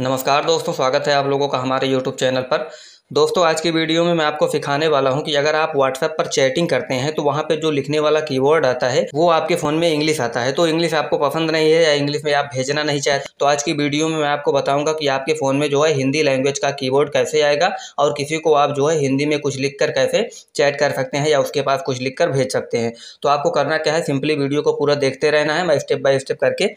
नमस्कार दोस्तों स्वागत है आप लोगों का हमारे यूट्यूब चैनल पर दोस्तों आज की वीडियो में मैं आपको सिखाने वाला हूं कि अगर आप व्हाट्सएप पर चैटिंग करते हैं तो वहां पे जो लिखने वाला कीवर्ड आता है वो आपके फ़ोन में इंग्लिश आता है तो इंग्लिश आपको पसंद नहीं है या इंग्लिश में आप भेजना नहीं चाहते तो आज की वीडियो में मैं आपको बताऊंगा कि आपके फ़ोन में जो है हिंदी लैंग्वेज का की कैसे आएगा और किसी को आप जो है हिंदी में कुछ लिख कर कैसे चैट कर सकते हैं या उसके पास कुछ लिख कर भेज सकते हैं तो आपको करना क्या है सिंपली वीडियो को पूरा देखते रहना है मैं स्टेप बाय स्टेप करके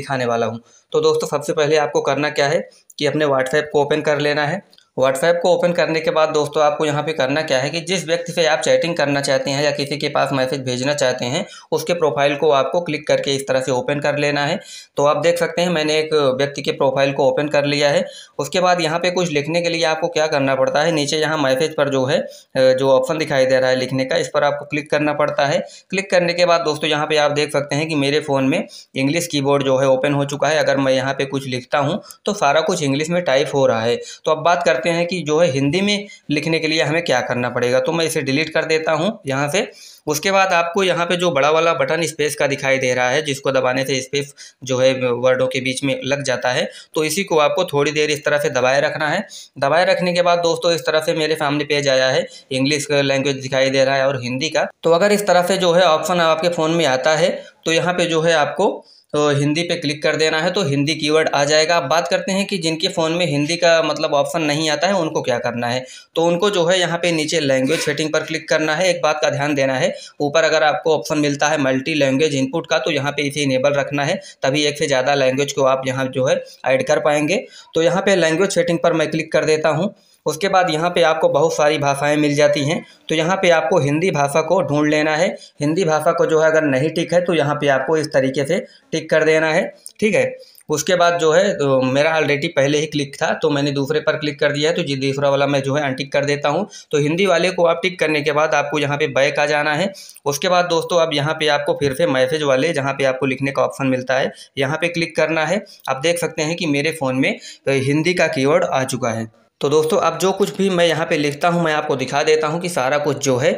दिखाने वाला हूँ तो दोस्तों सबसे पहले आपको करना क्या है कि अपने व्हाट्सएप को ओपन कर लेना है व्हाट्सएप को ओपन करने के बाद दोस्तों आपको यहाँ पे करना क्या है कि जिस व्यक्ति से आप चैटिंग करना चाहते हैं या किसी के पास मैसेज भेजना चाहते हैं उसके प्रोफाइल को आपको क्लिक करके इस तरह से ओपन कर लेना है तो आप देख सकते हैं मैंने एक व्यक्ति के प्रोफाइल को ओपन कर लिया है उसके बाद यहाँ पर कुछ लिखने के लिए आपको क्या करना पड़ता है नीचे यहाँ मैसेज पर जो है जो ऑप्शन दिखाई दे रहा है लिखने का इस पर आपको क्लिक करना पड़ता है क्लिक करने के बाद दोस्तों यहाँ पर आप देख सकते हैं कि मेरे फ़ोन में इंग्लिश की जो है ओपन हो चुका है अगर मैं यहाँ पर कुछ लिखता हूँ तो सारा कुछ इंग्लिश में टाइप हो रहा है तो अब बात कहते हैं कि जो है हिंदी में लिखने के लिए हमें क्या करना पड़ेगा तो मैं इसे डिलीट कर देता हूँ यहाँ से उसके बाद आपको यहाँ पे जो बड़ा वाला बटन स्पेस का दिखाई दे रहा है जिसको दबाने से स्पेस जो है वर्डों के बीच में लग जाता है तो इसी को आपको थोड़ी देर इस तरह से दबाए रखना है दबाए रखने के बाद दोस्तों इस तरह से मेरे सामने पेज आया है इंग्लिश लैंग्वेज दिखाई दे रहा है और हिंदी का तो अगर इस तरह से जो है ऑप्शन आपके फ़ोन में आता है तो यहाँ पर जो है आपको तो हिंदी पे क्लिक कर देना है तो हिंदी कीवर्ड आ जाएगा अब बात करते हैं कि जिनके फ़ोन में हिंदी का मतलब ऑप्शन नहीं आता है उनको क्या करना है तो उनको जो है यहाँ पे नीचे लैंग्वेज सेटिंग पर क्लिक करना है एक बात का ध्यान देना है ऊपर अगर आपको ऑप्शन मिलता है मल्टी लैंग्वेज इनपुट का तो यहाँ पर इसे इनेबल रखना है तभी एक से ज़्यादा लैंग्वेज को आप यहाँ जो है ऐड कर पाएंगे तो यहाँ पर लैंग्वेज सेटिंग पर मैं क्लिक कर देता हूँ उसके बाद यहाँ पे आपको बहुत सारी भाषाएं मिल जाती हैं तो यहाँ पे आपको हिंदी भाषा को ढूंढ लेना है हिंदी भाषा को जो है अगर नहीं टिक है तो यहाँ पे आपको इस तरीके से टिक कर देना है ठीक है उसके बाद जो है तो मेरा ऑलरेडी पहले ही क्लिक था तो मैंने दूसरे पर क्लिक कर दिया है तो जी दूसरा वाला मैं जो है अनटिक कर देता हूँ तो हिंदी वाले को आप टिक करने के बाद आपको यहाँ पे बैक आ जाना है उसके बाद दोस्तों अब यहाँ पे आपको फिर से मैसेज वाले जहाँ पे आपको लिखने का ऑप्शन मिलता है यहाँ पर क्लिक करना है आप देख सकते हैं कि मेरे फ़ोन में हिंदी का कीवर्ड आ चुका है तो दोस्तों अब जो कुछ भी मैं यहाँ पे लिखता हूँ मैं आपको दिखा देता हूँ कि सारा कुछ जो है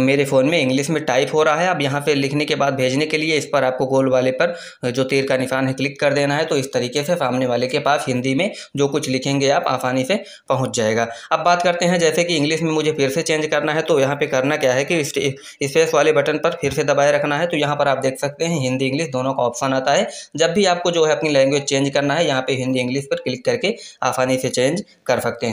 मेरे फ़ोन में इंग्लिश में टाइप हो रहा है अब यहाँ पे लिखने के बाद भेजने के लिए इस पर आपको गोल वाले पर जो तीर का निशान है क्लिक कर देना है तो इस तरीके से सामने वाले के पास हिंदी में जो कुछ लिखेंगे आप आसानी से पहुँच जाएगा अब बात करते हैं जैसे कि इंग्लिश में मुझे फिर से चेंज करना है तो यहाँ पर करना क्या है कि स्पेस वाले बटन पर फिर से दबाए रखना है तो यहाँ पर आप देख सकते हैं हिंदी इंग्लिश दोनों का ऑप्शन आता है जब भी आपको जो है अपनी लैंग्वेज चेंज करना है यहाँ पर हिंदी इंग्लिश पर क्लिक करके आसानी से चेंज कर सकते हैं